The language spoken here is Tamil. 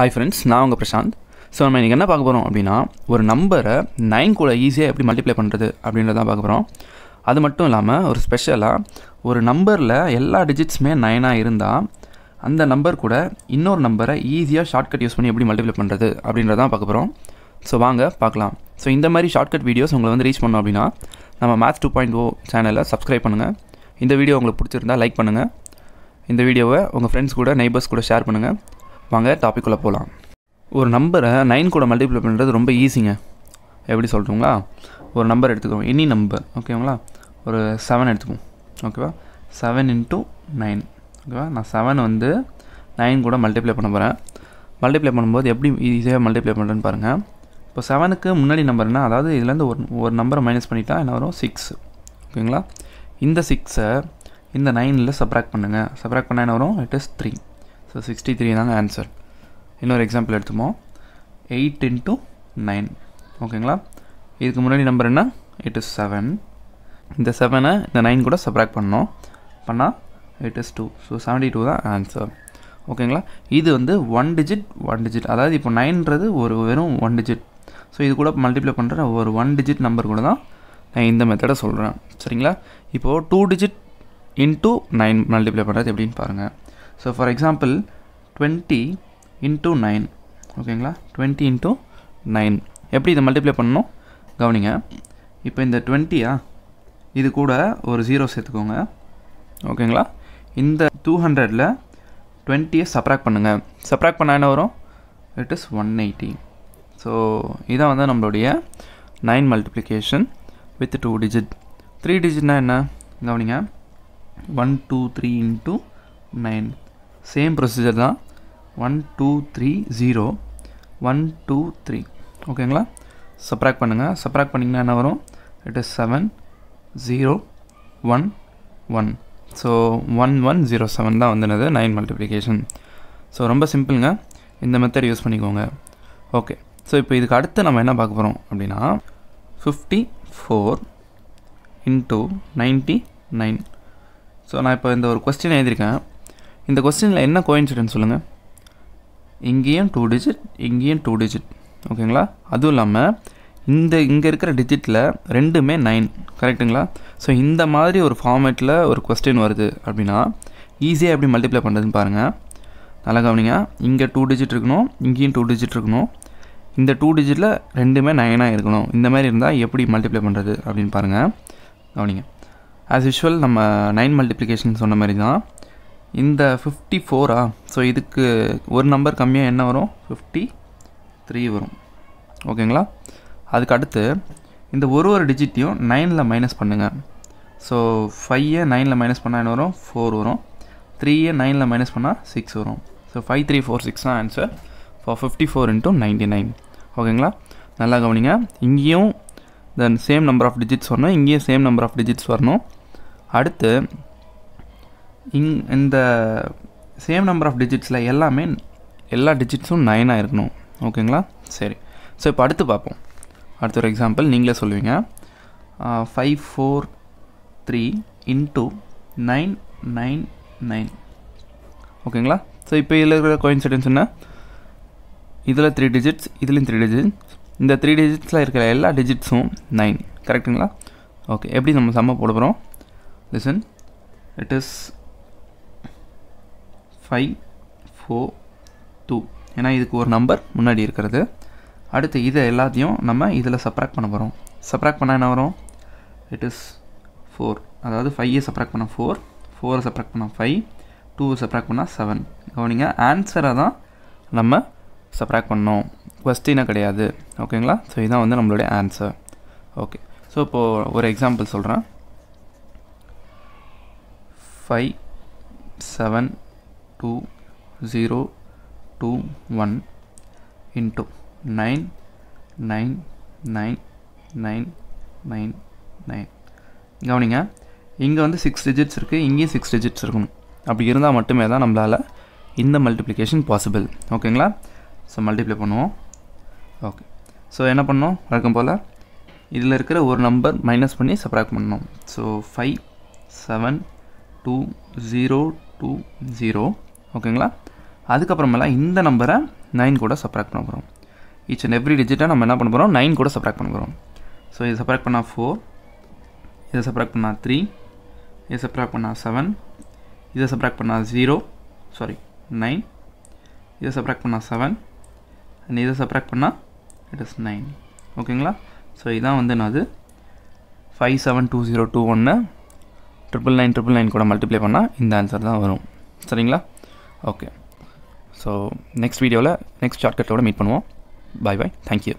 ஹாய் ஃப்ரெண்ட்ஸ் நான் உங்கள் பிரசாந்த் ஸோ நம்ம இன்றைக்கி என்ன பார்க்க போகிறோம் அப்படின்னா ஒரு நம்பரை நைன் கூட ஈஸியாக எப்படி மல்டிப்ளை பண்ணுறது அப்படின்றத தான் பார்க்க போகிறோம் அது மட்டும் இல்லாமல் ஒரு ஸ்பெஷலாக ஒரு நம்பரில் எல்லா டிஜிட்ஸுமே நைனாக இருந்தால் அந்த நம்பர் கூட இன்னொரு நம்பரை ஈஸியாக ஷார்ட்கட் யூஸ் பண்ணி எப்படி மல்டிப்ளை பண்ணுறது அப்படின்றதான் பார்க்க போகிறோம் ஸோ வாங்க பார்க்கலாம் ஸோ இந்த மாதிரி ஷார்ட்கட் வீடியோஸ் உங்களை வந்து ரீச் பண்ணோம் அப்படின்னா நம்ம மேத்ஸ் டூ பாயிண்ட் ஓ சேனலை சப்ஸ்கிரைப் பண்ணுங்கள் இந்த வீடியோ உங்களுக்கு பிடிச்சிருந்தா லைக் பண்ணுங்கள் இந்த வீடியோவை உங்கள் ஃப்ரெண்ட்ஸ் கூட நெய்பர்ஸ் கூட ஷேர் பண்ணுங்கள் வாங்க டாப்பிக்குள்ளே போகலாம் ஒரு நம்பரை நைன் கூட மல்டிப்ளை பண்ணுறது ரொம்ப ஈஸிங்க எப்படி சொல்கிறோங்களா ஒரு நம்பர் எடுத்துக்கிறோம் எனி நம்பர் ஓகேங்களா ஒரு செவன் எடுத்துக்குவோம் ஓகேவா செவன் இன்ட்டு நைன் ஓகேவா நான் செவன் வந்து நைன் கூட மல்டிப்ளை பண்ண போகிறேன் மல்டிப்ளை பண்ணும்போது எப்படி ஈஸியாக மல்டிப்ளை பண்ணுறேன்னு பாருங்கள் இப்போ செவனுக்கு முன்னாடி நம்பர் என்ன அதாவது இதுலேருந்து ஒரு ஒரு நம்பரை மைனஸ் பண்ணிட்டா என்ன வரும் சிக்ஸ் ஓகேங்களா இந்த சிக்ஸை இந்த நைனில் சப்ராக்ட் பண்ணுங்கள் சப்ராக்ட் பண்ணால் என்ன வரும் it is three so sixty three தாங்க ஆன்சர் இன்னொரு எக்ஸாம்பிள் எடுத்துமோ எயிட் இன்ட்டு நைன் ஓகேங்களா இதுக்கு முன்னாடி நம்பர் என்ன இட் இஸ் செவன் இந்த செவனை இந்த நைன் கூட சப்ராக்ட் பண்ணோம் பண்ணால் it is two so seventy two தான் ஆன்சர் ஓகேங்களா இது வந்து ஒன் டிஜிட் ஒன் டிஜிட் அதாவது இப்போ நைன்றது ஒரு வெறும் ஒன் டிஜிட் ஸோ இது கூட மல்டிப்ளை பண்ணுற ஒரு ஒன் டிஜிட் நம்பர் கூட தான் நான் இந்த மெத்தடை சொல்கிறேன் சரிங்களா இப்போது two digit into nine multiply பண்ணுறது எப்படின்னு பாருங்கள் so for example twenty into nine ஓகேங்களா டுவெண்ட்டி இன்ட்டு நைன் எப்படி இதை மல்டிப்ளை பண்ணணும் கவனிங்க இப்போ இந்த டுவெண்ட்டியா இது கூட ஒரு ஜீரோ சேர்த்துக்கோங்க ஓகேங்களா இந்த டூ ஹண்ட்ரடில் டுவெண்ட்டியை சப்ராக்ட் பண்ணுங்கள் சப்ராக்ட் பண்ணால் என்ன வரும் it is one eighty so இதான் வந்து நம்மளுடைய nine multiplication with two digit three டிஜிட்னா என்ன கவனிங்க one two three into nine same procedure தான் one two three zero one two three ஓகேங்களா சப்ராக் பண்ணுங்கள் சப்ராக் பண்ணிங்கன்னா என்ன வரும் it is seven zero one one so one one zero seven தான் வந்தது நைன் மல்டிப்ளிகேஷன் ஸோ ரொம்ப சிம்பிளுங்க இந்த மெத்தட் யூஸ் பண்ணிக்கோங்க ஓகே ஸோ இப்போ இதுக்கு அடுத்து நம்ம என்ன பார்க்க போகிறோம் அப்படின்னா fifty four into ninety nine so நான் இப்போ இந்த ஒரு கொஸ்டின் எழுதியிருக்கேன் இந்த கொஸ்டினில் என்ன கோயின்சிடன்ஸ் சொல்லுங்கள் இங்கேயும் டூ டிஜிட் இங்கேயும் டூ டிஜிட் ஓகேங்களா அதுவும் இல்லாமல் இந்த இங்கே இருக்கிற டிஜிட்டில் ரெண்டுமே நைன் கரெக்டுங்களா ஸோ இந்த மாதிரி ஒரு ஃபார்மேட்டில் ஒரு கொஸ்டின் வருது அப்படின்னா ஈஸியாக எப்படி மல்டிப்ளை பண்ணுறதுன்னு பாருங்கள் நல்லா கவனிங்க இங்கே டூ டிஜிட் இருக்கணும் இங்கேயும் டூ டிஜிட் இருக்கணும் இந்த டூ டிஜிட்டில் ரெண்டுமே நைனாக இருக்கணும் இந்த மாதிரி இருந்தால் எப்படி மல்டிப்ளை பண்ணுறது அப்படின்னு பாருங்கள் கவனிங்க ஆஸ் யூஷுவல் நம்ம நைன் மல்டிப்ளிகேஷன் சொன்ன மாதிரி தான் இந்த ஃபிஃப்டி ஃபோரா ஸோ இதுக்கு ஒரு நம்பர் கம்மியாக என்ன வரும் ஃபிஃப்டி த்ரீ வரும் ஓகேங்களா அதுக்கு அடுத்து இந்த ஒரு ஒரு டிஜிட்டையும் நைனில் மைனஸ் பண்ணுங்கள் ஸோ ஃபையை நைனில் மைனஸ் பண்ணால் என்ன வரும் ஃபோர் வரும் த்ரீயை நைனில் மைனஸ் பண்ணால் சிக்ஸ் வரும் so five three four six தான் answer for fifty four into ninety nine ஓகேங்களா நல்லா கவனிங்க இங்கேயும் then same number of digits வரணும் இங்கேயும் சேம் நம்பர் ஆஃப் டிஜிட்ஸ் வரணும் அடுத்து இங் இந்த சேம் நம்பர் ஆஃப் டிஜிட்ஸில் எல்லாமே எல்லா டிஜிட்ஸும் நைனாக இருக்கணும் ஓகேங்களா சரி ஸோ இப்போ அடுத்து பார்ப்போம் அடுத்த ஒரு எக்ஸாம்பிள் நீங்களே சொல்லுவீங்க five four three into nine nine nine ஓகேங்களா ஸோ இப்போ இதில் இருக்கிற கோயின்சிடன்ஸ் என்ன இதில் த்ரீ டிஜிட்ஸ் இதுலேயும் த்ரீ டிஜிட்ஸ் இந்த த்ரீ டிஜிட்ஸில் இருக்கிற எல்லா டிஜிட்ஸும் நைன் கரெக்டுங்களா ஓகே எப்படி நம்ம சம்ம போட போகிறோம் listen it is five four two ஏன்னா இதுக்கு ஒரு நம்பர் முன்னாடி இருக்கிறது அடுத்து இதை எல்லாத்தையும் நம்ம இதில் சப்ராக்ட் பண்ண போகிறோம் சப்ராக்ட் பண்ணால் என்ன வரும் இட் இஸ் ஃபோர் அதாவது ஃபைவை சப்ராக்ட் பண்ணால் ஃபோர் ஃபோரை சப்ராக்ட் பண்ணால் ஃபைவ் டூவை சப்ராக்ட் பண்ணால் செவன் கவனிங்க ஆன்சரை தான் நம்ம சப்ராக்ட் பண்ணோம் கொஸ்டினை கிடையாது ஓகேங்களா ஸோ இதுதான் வந்து நம்மளுடைய ஆன்சர் ஓகே ஸோ இப்போது ஒரு எக்ஸாம்பிள் சொல்கிறேன் five seven two zero two one into nine nine nine nine nine nine கவனிங்க இங்கே வந்து சிக்ஸ் டிஜிட்ஸ் இருக்குது இங்கேயும் சிக்ஸ் டிஜிட்ஸ் இருக்கணும் அப்படி இருந்தால் மட்டுமே தான் நம்மளால் இந்த மல்டிப்ளிகேஷன் பாசிபிள் ஓகேங்களா ஸோ மல்டிப்ளை பண்ணுவோம் ஓகே ஸோ என்ன பண்ணோம் வழக்கம் போல் இதில் இருக்கிற ஒரு நம்பர் மைனஸ் பண்ணி சப்ராக்ட் பண்ணோம் so five seven two zero two zero ஓகேங்களா அதுக்கப்புறமேலா இந்த நம்பரை நைன் கூட சப்ராக்ட் பண்ண போகிறோம் ஈச் அண்ட் எவ்ரி டிஜிட்டாக நம்ம என்ன பண்ண போகிறோம் நைன் கூட சப்ராக்ட் பண்ண போகிறோம் ஸோ இதை சப்ராக்ட் பண்ணால் ஃபோர் இதை சப்ராக்ட் பண்ணால் த்ரீ இதை சப்ராக்ட் பண்ணால் செவன் இதை சப்ராக்ட் பண்ணால் ஜீரோ சாரி நைன் இதை சப்ராக்ட் பண்ணால் செவன் அண்ட் இதை சப்ராக்ட் பண்ணால் இட் இஸ் நைன் ஓகேங்களா ஸோ இதான் வந்து நான் அது five seven two zero two ஒன்று ட்ரிபிள் நைன் ட்ரிபிள் நைன் கூட மல்டிப்ளை பண்ணால் இந்த ஆன்சர் தான் வரும் சரிங்களா ஓகே ஸோ நெக்ஸ்ட் வீடியோவில் நெக்ஸ்ட் ஷார்ட்கட்டோட மீட் பண்ணுவோம் பாய் பாய் தேங்க்யூ